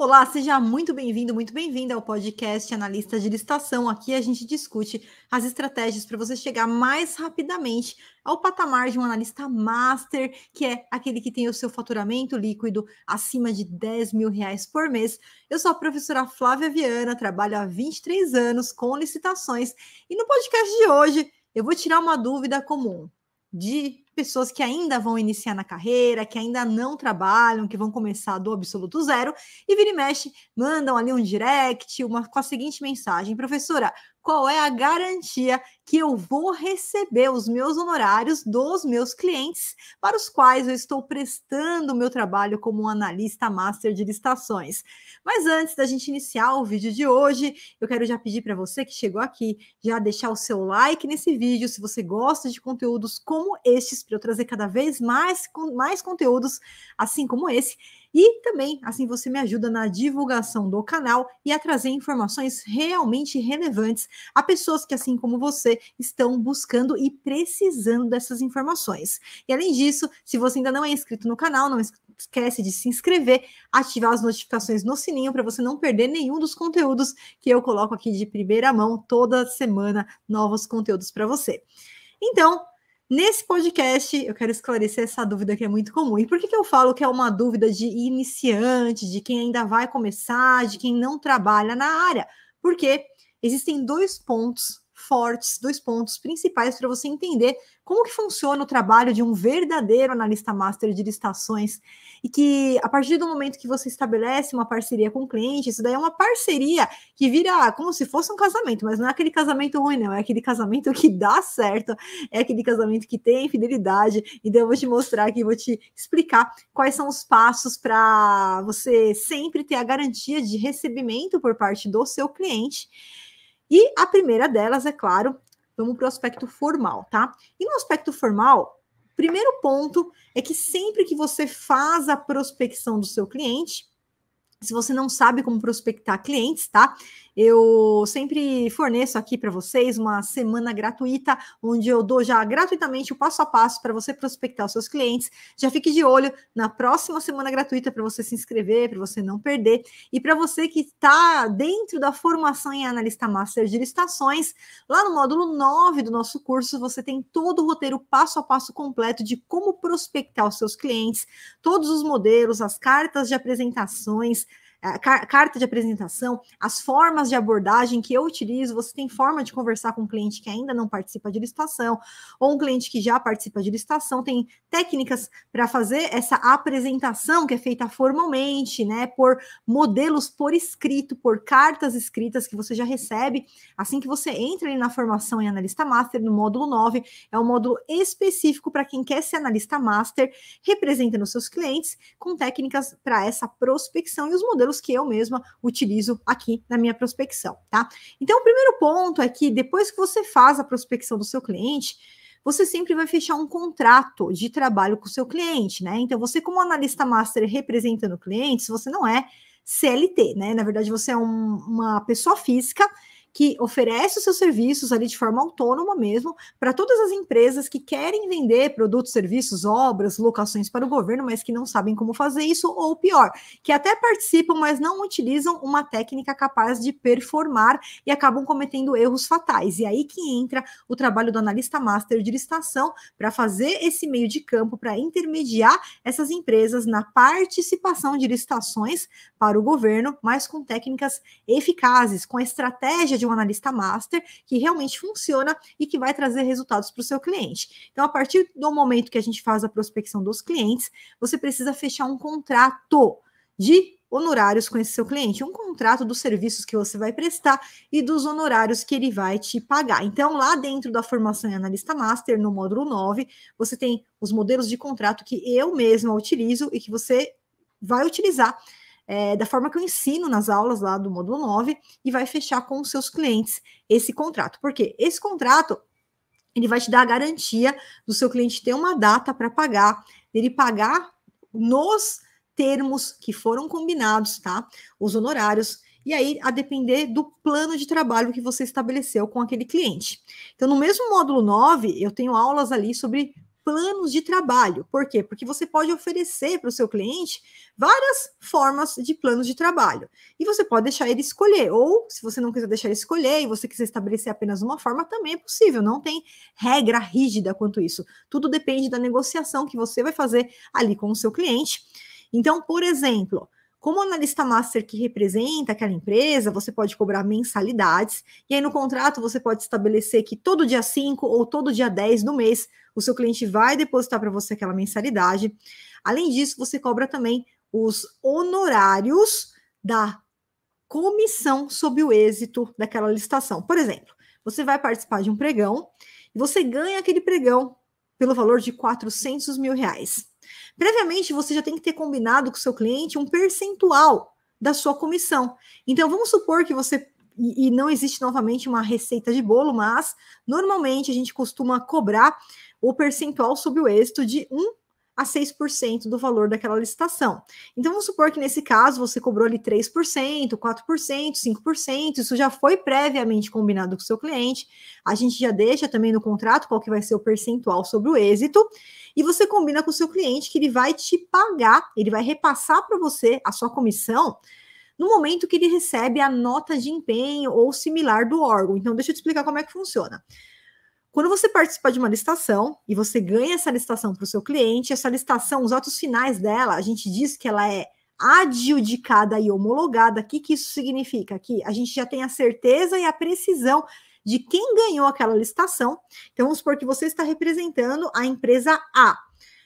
Olá, seja muito bem-vindo, muito bem-vinda ao podcast Analista de Licitação. Aqui a gente discute as estratégias para você chegar mais rapidamente ao patamar de um analista master, que é aquele que tem o seu faturamento líquido acima de 10 mil reais por mês. Eu sou a professora Flávia Viana, trabalho há 23 anos com licitações e no podcast de hoje eu vou tirar uma dúvida comum de pessoas que ainda vão iniciar na carreira, que ainda não trabalham, que vão começar do absoluto zero, e vira e mexe, mandam ali um direct uma, com a seguinte mensagem: professora, qual é a garantia que eu vou receber os meus honorários dos meus clientes para os quais eu estou prestando o meu trabalho como analista master de licitações. Mas antes da gente iniciar o vídeo de hoje, eu quero já pedir para você que chegou aqui já deixar o seu like nesse vídeo se você gosta de conteúdos como estes para eu trazer cada vez mais, mais conteúdos assim como esse. E também, assim, você me ajuda na divulgação do canal e a trazer informações realmente relevantes a pessoas que, assim como você, estão buscando e precisando dessas informações. E além disso, se você ainda não é inscrito no canal, não esquece de se inscrever, ativar as notificações no sininho para você não perder nenhum dos conteúdos que eu coloco aqui de primeira mão toda semana, novos conteúdos para você. Então, Nesse podcast, eu quero esclarecer essa dúvida que é muito comum. E por que, que eu falo que é uma dúvida de iniciante, de quem ainda vai começar, de quem não trabalha na área? Porque existem dois pontos fortes, dois pontos principais para você entender como que funciona o trabalho de um verdadeiro analista master de licitações e que a partir do momento que você estabelece uma parceria com o cliente, isso daí é uma parceria que vira como se fosse um casamento, mas não é aquele casamento ruim não, é aquele casamento que dá certo, é aquele casamento que tem fidelidade. Então eu vou te mostrar aqui, vou te explicar quais são os passos para você sempre ter a garantia de recebimento por parte do seu cliente e a primeira delas, é claro, vamos para o aspecto formal, tá? E no aspecto formal, primeiro ponto é que sempre que você faz a prospecção do seu cliente, se você não sabe como prospectar clientes, tá? Eu sempre forneço aqui para vocês uma semana gratuita, onde eu dou já gratuitamente o passo a passo para você prospectar os seus clientes. Já fique de olho na próxima semana gratuita para você se inscrever, para você não perder. E para você que está dentro da formação em analista master de licitações, lá no módulo 9 do nosso curso, você tem todo o roteiro passo a passo completo de como prospectar os seus clientes, todos os modelos, as cartas de apresentações é, a carta de apresentação, as formas de abordagem que eu utilizo, você tem forma de conversar com um cliente que ainda não participa de licitação, ou um cliente que já participa de licitação, tem técnicas para fazer essa apresentação que é feita formalmente, né, por modelos por escrito, por cartas escritas que você já recebe, assim que você entra na formação em analista master, no módulo 9, é um módulo específico para quem quer ser analista master, representando seus clientes, com técnicas para essa prospecção e os modelos modelos que eu mesma utilizo aqui na minha prospecção, tá? Então, o primeiro ponto é que depois que você faz a prospecção do seu cliente, você sempre vai fechar um contrato de trabalho com o seu cliente, né? Então, você, como analista master representando clientes, você não é CLT, né? Na verdade, você é um, uma pessoa física que oferece os seus serviços ali de forma autônoma mesmo para todas as empresas que querem vender produtos, serviços, obras, locações para o governo, mas que não sabem como fazer isso, ou pior, que até participam, mas não utilizam uma técnica capaz de performar e acabam cometendo erros fatais. E aí que entra o trabalho do analista master de licitação para fazer esse meio de campo para intermediar essas empresas na participação de licitações para o governo, mas com técnicas eficazes, com estratégias de um analista master que realmente funciona e que vai trazer resultados para o seu cliente. Então, a partir do momento que a gente faz a prospecção dos clientes, você precisa fechar um contrato de honorários com esse seu cliente, um contrato dos serviços que você vai prestar e dos honorários que ele vai te pagar. Então, lá dentro da formação em analista master, no módulo 9, você tem os modelos de contrato que eu mesma utilizo e que você vai utilizar é, da forma que eu ensino nas aulas lá do módulo 9 e vai fechar com os seus clientes esse contrato. Porque esse contrato ele vai te dar a garantia do seu cliente ter uma data para pagar, dele pagar nos termos que foram combinados, tá? Os honorários. E aí, a depender do plano de trabalho que você estabeleceu com aquele cliente. Então, no mesmo módulo 9, eu tenho aulas ali sobre planos de trabalho. Por quê? Porque você pode oferecer para o seu cliente várias formas de planos de trabalho. E você pode deixar ele escolher, ou se você não quiser deixar ele escolher e você quiser estabelecer apenas uma forma, também é possível. Não tem regra rígida quanto isso. Tudo depende da negociação que você vai fazer ali com o seu cliente. Então, por exemplo, como analista master que representa aquela empresa, você pode cobrar mensalidades, e aí no contrato você pode estabelecer que todo dia 5 ou todo dia 10 do mês o seu cliente vai depositar para você aquela mensalidade. Além disso, você cobra também os honorários da comissão sobre o êxito daquela licitação. Por exemplo, você vai participar de um pregão e você ganha aquele pregão pelo valor de 400 mil reais. Previamente, você já tem que ter combinado com o seu cliente um percentual da sua comissão. Então, vamos supor que você. E, não existe novamente uma receita de bolo, mas normalmente a gente costuma cobrar o percentual sobre o êxito de um a 6% do valor daquela licitação. Então, vamos supor que nesse caso você cobrou ali 3%, 4%, 5%, isso já foi previamente combinado com o seu cliente, a gente já deixa também no contrato qual que vai ser o percentual sobre o êxito, e você combina com o seu cliente que ele vai te pagar, ele vai repassar para você a sua comissão no momento que ele recebe a nota de empenho ou similar do órgão. Então, deixa eu te explicar como é que funciona. Quando você participa de uma licitação e você ganha essa licitação para o seu cliente, essa licitação, os atos finais dela, a gente diz que ela é adjudicada e homologada. O que, que isso significa? Que a gente já tem a certeza e a precisão de quem ganhou aquela licitação. Então, vamos supor que você está representando a empresa A.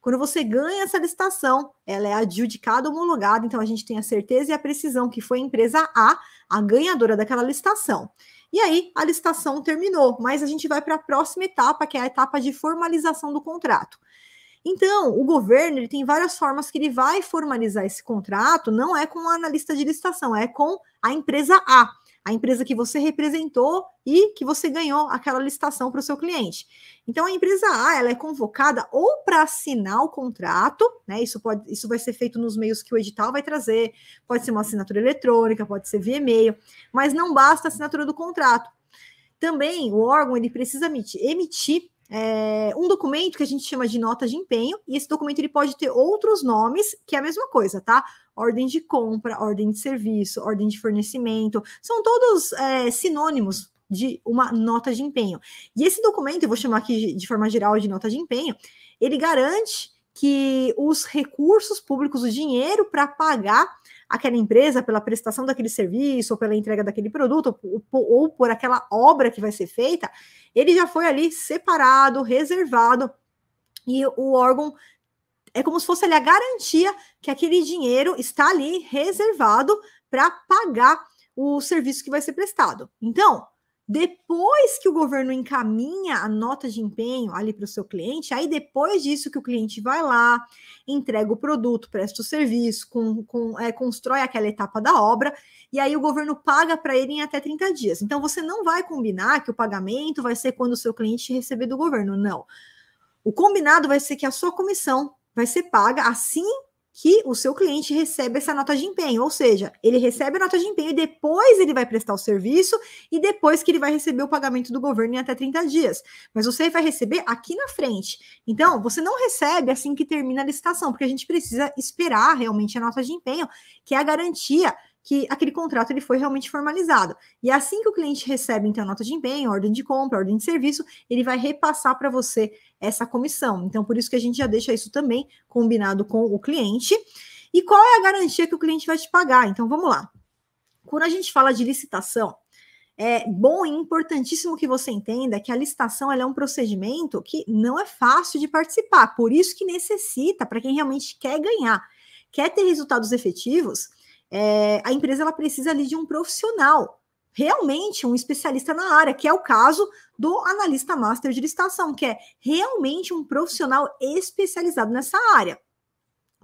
Quando você ganha essa licitação, ela é adjudicada, homologada, então a gente tem a certeza e a precisão que foi a empresa A, a ganhadora daquela licitação. E aí a licitação terminou, mas a gente vai para a próxima etapa, que é a etapa de formalização do contrato. Então, o governo ele tem várias formas que ele vai formalizar esse contrato, não é com o analista de licitação, é com a empresa A a empresa que você representou e que você ganhou aquela licitação para o seu cliente. Então a empresa A ela é convocada ou para assinar o contrato, né? Isso pode, isso vai ser feito nos meios que o edital vai trazer, pode ser uma assinatura eletrônica, pode ser via e-mail, mas não basta a assinatura do contrato. Também o órgão ele precisa emitir, é, um documento que a gente chama de nota de empenho, e esse documento ele pode ter outros nomes, que é a mesma coisa, tá? ordem de compra, ordem de serviço, ordem de fornecimento, são todos é, sinônimos de uma nota de empenho. E esse documento, eu vou chamar aqui de forma geral de nota de empenho, ele garante que os recursos públicos, o dinheiro para pagar aquela empresa pela prestação daquele serviço, ou pela entrega daquele produto, ou, ou por aquela obra que vai ser feita, ele já foi ali separado, reservado, e o órgão é como se fosse ali a garantia que aquele dinheiro está ali reservado para pagar o serviço que vai ser prestado. Então, depois que o governo encaminha a nota de empenho ali para o seu cliente, aí depois disso que o cliente vai lá, entrega o produto, presta o serviço, com, com, é, constrói aquela etapa da obra, e aí o governo paga para ele em até 30 dias. Então você não vai combinar que o pagamento vai ser quando o seu cliente receber do governo, não. O combinado vai ser que a sua comissão vai ser paga assim que o seu cliente recebe essa nota de empenho, ou seja, ele recebe a nota de empenho e depois ele vai prestar o serviço e depois que ele vai receber o pagamento do governo em até 30 dias. Mas você vai receber aqui na frente. Então, você não recebe assim que termina a licitação, porque a gente precisa esperar realmente a nota de empenho, que é a garantia que aquele contrato ele foi realmente formalizado. E assim que o cliente recebe então a nota de empenho, ordem de compra, ordem de serviço, ele vai repassar para você essa comissão. Então por isso que a gente já deixa isso também combinado com o cliente. E qual é a garantia que o cliente vai te pagar? Então vamos lá. Quando a gente fala de licitação, é bom e importantíssimo que você entenda que a licitação é um procedimento que não é fácil de participar, por isso que necessita para quem realmente quer ganhar, quer ter resultados efetivos, é, a empresa ela precisa ali de um profissional, realmente um especialista na área, que é o caso do analista master de licitação, que é realmente um profissional especializado nessa área.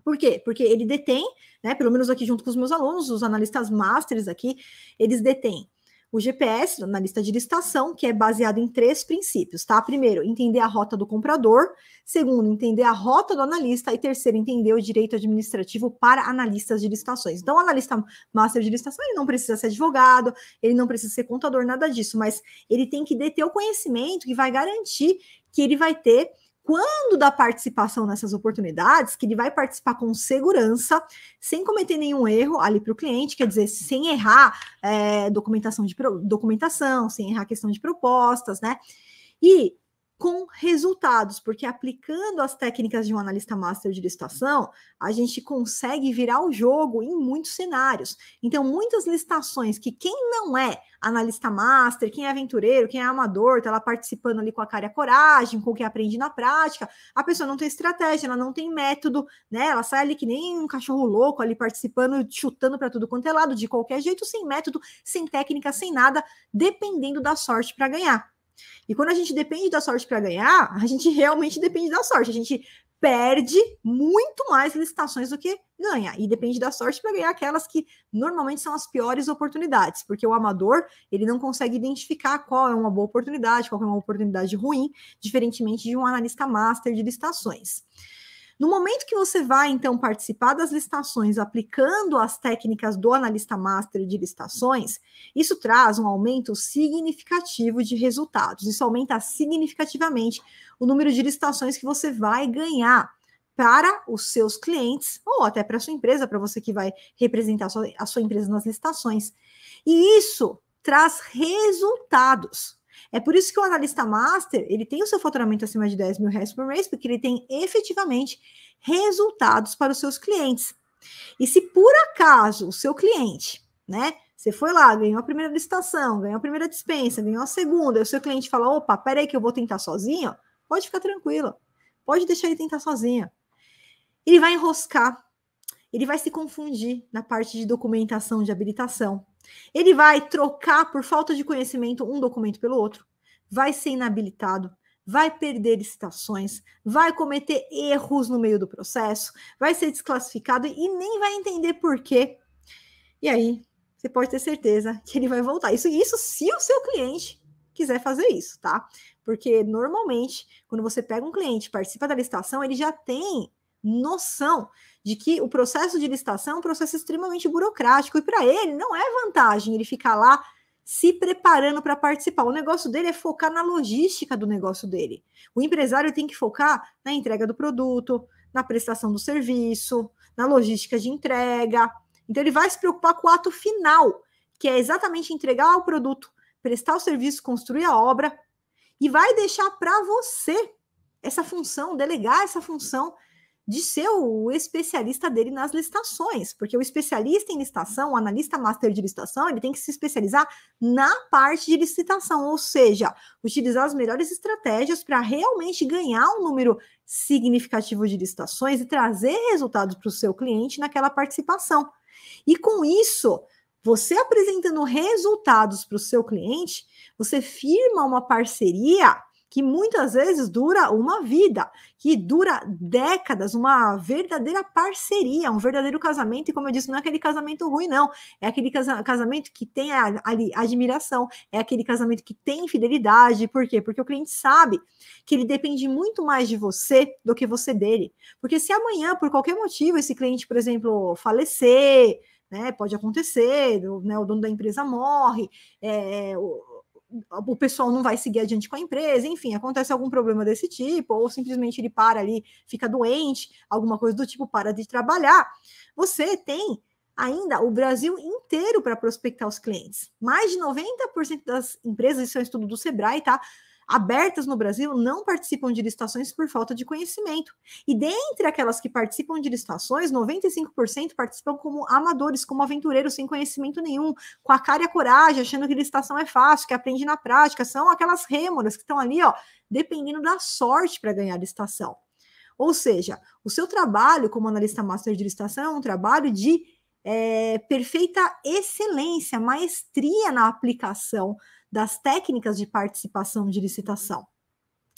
Por quê? Porque ele detém, né, pelo menos aqui junto com os meus alunos, os analistas masters aqui, eles detêm o GPS, na lista de licitação, que é baseado em três princípios, tá? Primeiro, entender a rota do comprador. Segundo, entender a rota do analista. E terceiro, entender o direito administrativo para analistas de licitações. Então, o analista master de licitação, ele não precisa ser advogado, ele não precisa ser contador, nada disso, mas ele tem que ter o conhecimento que vai garantir que ele vai ter quando da participação nessas oportunidades, que ele vai participar com segurança, sem cometer nenhum erro ali para o cliente, quer dizer, sem errar é, documentação, de, documentação, sem errar questão de propostas, né? E com resultados, porque aplicando as técnicas de um analista master de licitação, a gente consegue virar o jogo em muitos cenários. Então, muitas licitações que quem não é analista master, quem é aventureiro, quem é amador, está lá participando ali com a cara e a coragem, com o que aprende na prática, a pessoa não tem estratégia, ela não tem método, né? Ela sai ali que nem um cachorro louco ali participando, chutando para tudo quanto é lado, de qualquer jeito, sem método, sem técnica, sem nada, dependendo da sorte para ganhar. E quando a gente depende da sorte para ganhar, a gente realmente depende da sorte. A gente perde muito mais licitações do que ganha. E depende da sorte para ganhar aquelas que normalmente são as piores oportunidades, porque o amador ele não consegue identificar qual é uma boa oportunidade, qual é uma oportunidade ruim, diferentemente de um analista master de licitações. No momento que você vai, então, participar das licitações aplicando as técnicas do analista master de licitações, isso traz um aumento significativo de resultados. Isso aumenta significativamente o número de licitações que você vai ganhar para os seus clientes ou até para a sua empresa, para você que vai representar a sua, a sua empresa nas licitações. E isso traz resultados. É por isso que o analista master, ele tem o seu faturamento acima de 10 mil reais por mês, porque ele tem efetivamente resultados para os seus clientes. E se por acaso o seu cliente, né, você foi lá, ganhou a primeira licitação, ganhou a primeira dispensa, ganhou a segunda, e o seu cliente fala: opa, peraí que eu vou tentar sozinho, pode ficar tranquilo, pode deixar ele tentar sozinho. Ele vai enroscar, ele vai se confundir na parte de documentação de habilitação. Ele vai trocar por falta de conhecimento um documento pelo outro, vai ser inabilitado, vai perder citações, vai cometer erros no meio do processo, vai ser desclassificado e nem vai entender por quê. E aí, você pode ter certeza que ele vai voltar. Isso, isso se o seu cliente quiser fazer isso, tá? Porque normalmente, quando você pega um cliente, participa da licitação, ele já tem noção de que o processo de licitação é um processo extremamente burocrático e para ele não é vantagem ele ficar lá se preparando para participar. O negócio dele é focar na logística do negócio dele. O empresário tem que focar na entrega do produto, na prestação do serviço, na logística de entrega. Então ele vai se preocupar com o ato final, que é exatamente entregar o produto, prestar o serviço, construir a obra e vai deixar para você essa função, delegar essa função de ser o especialista dele nas licitações, porque o especialista em licitação, o analista master de licitação, ele tem que se especializar na parte de licitação, ou seja, utilizar as melhores estratégias para realmente ganhar um número significativo de licitações e trazer resultados para o seu cliente naquela participação. E com isso, você apresentando resultados para o seu cliente, você firma uma parceria que muitas vezes dura uma vida, que dura décadas, uma verdadeira parceria, um verdadeiro casamento. E como eu disse, não é aquele casamento ruim, não. É aquele casamento que tem ali admiração, é aquele casamento que tem fidelidade. Por quê? Porque o cliente sabe que ele depende muito mais de você do que você dele. Porque se amanhã, por qualquer motivo, esse cliente, por exemplo, falecer, né, pode acontecer, né, o dono da empresa morre, é, o, o pessoal não vai seguir adiante com a empresa, enfim, acontece algum problema desse tipo, ou simplesmente ele para ali, fica doente, alguma coisa do tipo, para de trabalhar. Você tem ainda o Brasil inteiro para prospectar os clientes. Mais de 90% das empresas, isso é um estudo do Sebrae, tá? abertas no Brasil não participam de licitações por falta de conhecimento. E dentre aquelas que participam de licitações, 95% participam como amadores, como aventureiros sem conhecimento nenhum, com a cara e a coragem, achando que licitação é fácil, que aprende na prática. São aquelas rêmoras que estão ali, ó, dependendo da sorte para ganhar a licitação. Ou seja, o seu trabalho como analista master de licitação é um trabalho de é, perfeita excelência, maestria na aplicação das técnicas de participação de licitação.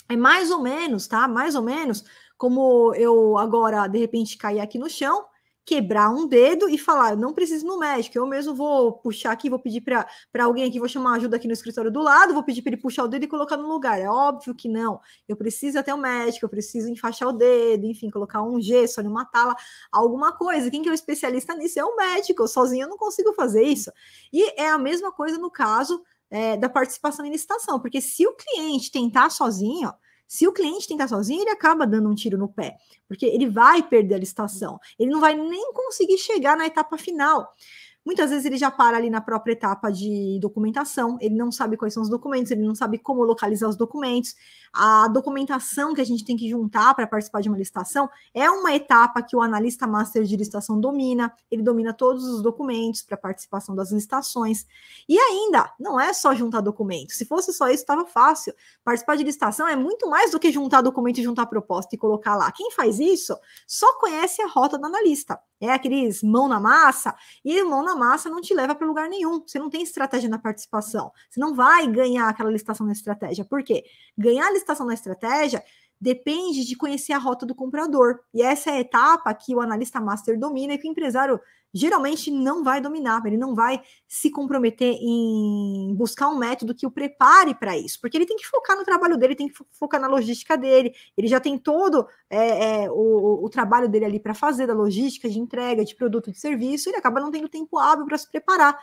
É mais ou menos, tá? Mais ou menos como eu agora, de repente, cair aqui no chão, quebrar um dedo e falar: eu não preciso ir no médico, eu mesmo vou puxar aqui, vou pedir para alguém aqui, vou chamar ajuda aqui no escritório do lado, vou pedir para ele puxar o dedo e colocar no lugar. É óbvio que não. Eu preciso até o médico, eu preciso enfaixar o dedo, enfim, colocar um gesso ali, uma tala, alguma coisa. Quem que é o especialista nisso? É o médico, eu sozinho eu não consigo fazer isso. E é a mesma coisa no caso é, da participação em licitação, porque se o cliente tentar sozinho, se o cliente tentar sozinho, ele acaba dando um tiro no pé, porque ele vai perder a licitação, ele não vai nem conseguir chegar na etapa final. Muitas vezes ele já para ali na própria etapa de documentação, ele não sabe quais são os documentos, ele não sabe como localizar os documentos. A documentação que a gente tem que juntar para participar de uma licitação é uma etapa que o analista master de licitação domina, ele domina todos os documentos para participação das licitações. E ainda, não é só juntar documentos. Se fosse só isso, estava fácil. Participar de licitação é muito mais do que juntar documento, e juntar proposta e colocar lá. Quem faz isso só conhece a rota do analista é aqueles mão na massa, e mão na massa não te leva para lugar nenhum. Você não tem estratégia na participação. Você não vai ganhar aquela licitação na estratégia. Por quê? Ganhar a licitação na estratégia depende de conhecer a rota do comprador. E essa é a etapa que o analista master domina e que o empresário geralmente não vai dominar, ele não vai se comprometer em buscar um método que o prepare para isso, porque ele tem que focar no trabalho dele, tem que focar na logística dele, ele já tem todo é, é, o, o, trabalho dele ali para fazer, da logística, de entrega, de produto, de serviço, ele acaba não tendo tempo hábil para se preparar.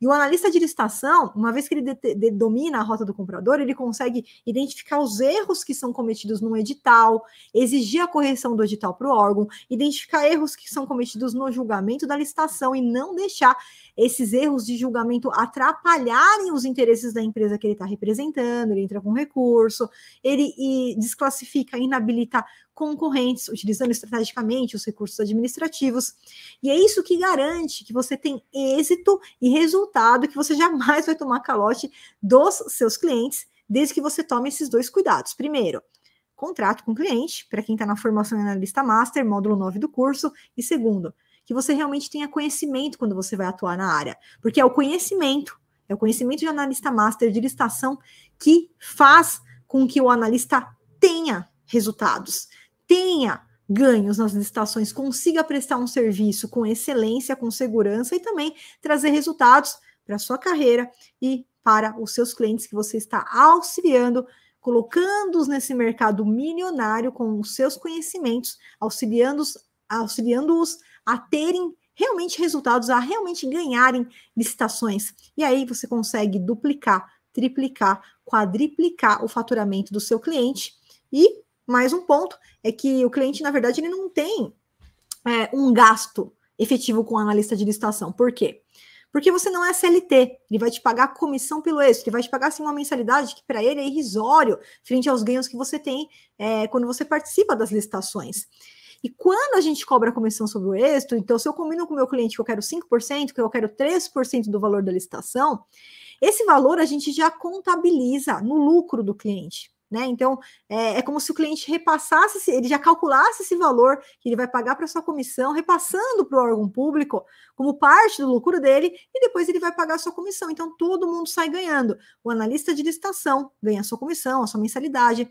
E o analista de licitação, uma vez que ele de, de, domina a rota do comprador, ele consegue identificar os erros que são cometidos no edital, exigir a correção do edital para o órgão, identificar erros que são cometidos no julgamento da licitação e não deixar esses erros de julgamento atrapalharem os interesses da empresa que ele está representando, ele entra com recurso, ele desclassifica, inabilita concorrentes, utilizando estrategicamente os recursos administrativos. E é isso que garante que você tem êxito e resultado, que você jamais vai tomar calote dos seus clientes, desde que você tome esses dois cuidados. Primeiro, contrato com o cliente, para quem está na formação de analista master, módulo 9 do curso. E segundo, que você realmente tenha conhecimento quando você vai atuar na área, porque é o conhecimento, é o conhecimento de analista master de licitação que faz com que o analista tenha resultados tenha ganhos nas licitações, consiga prestar um serviço com excelência, com segurança e também trazer resultados para a sua carreira e para os seus clientes que você está auxiliando, colocando-os nesse mercado milionário com os seus conhecimentos, auxiliando-os auxiliando-os a terem realmente resultados, a realmente ganharem licitações. E aí você consegue duplicar, triplicar, quadriplicar o faturamento do seu cliente e mas um ponto é que o cliente, na verdade, ele não tem é, um gasto efetivo com o analista de licitação. Por quê? Porque você não é CLT, ele vai te pagar comissão pelo êxito, ele vai te pagar assim, uma mensalidade que para ele é irrisório frente aos ganhos que você tem é, quando você participa das licitações. E quando a gente cobra a comissão sobre o êxito, então se eu combino com o meu cliente que eu quero 5%, que eu quero 3% do valor da licitação, esse valor a gente já contabiliza no lucro do cliente. Né? Então, é, é, como se o cliente repassasse, ele já calculasse esse valor que ele vai pagar para sua comissão, repassando para o órgão público como parte do lucro dele, e depois ele vai pagar a sua comissão. Então, todo mundo sai ganhando. O analista de licitação ganha a sua comissão, a sua mensalidade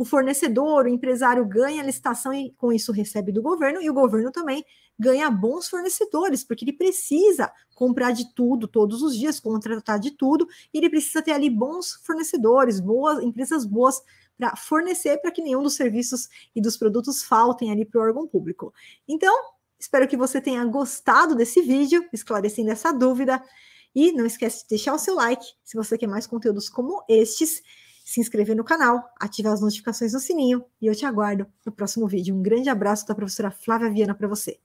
o fornecedor, o empresário ganha licitação e com isso recebe do governo, e o governo também ganha bons fornecedores, porque ele precisa comprar de tudo todos os dias, contratar de tudo, e ele precisa ter ali bons fornecedores, boas empresas boas para fornecer para que nenhum dos serviços e dos produtos faltem ali para o órgão público. Então, espero que você tenha gostado desse vídeo, esclarecendo essa dúvida. E não esquece de deixar o seu like se você quer mais conteúdos como estes se inscrever no canal, ativar as notificações no sininho e eu te aguardo no próximo vídeo. Um grande abraço da professora Flávia Viana para você.